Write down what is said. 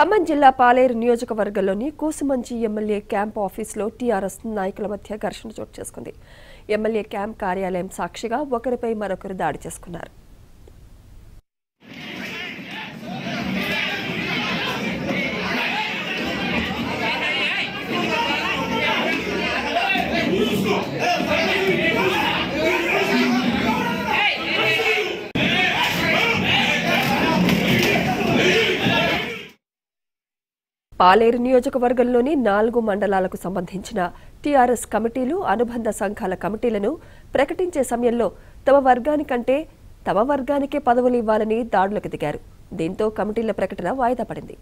ఖమ్మం జిల్లా పాలేరు నియోజకవర్గంలోని Kusumanchi MLA camp ఆఫీసులో టీఆర్ఎస్ నాయకుల మధ్య ఘర్షణ చోటు చేసుకుంది ఎమ్మెల్యే క్యాంప్ కార్యాలయం సాక్షిగా ఒకరిపై మరొకరు దాడి చేసుకున్నారు పాలేరు నియోజకవర్గంలోని నాలుగు మండలాలకు సంబంధించిన టీఆర్ఎస్ కమిటీలు అనుబంధ సంఘాల కమిటీలను ప్రకటించే సమయంలో తమ వర్గానికంటే తమ వర్గానికే పదవులు ఇవ్వాలని దాడులకు దిగారు దీంతో కమిటీల ప్రకటన వాయిదా పడింది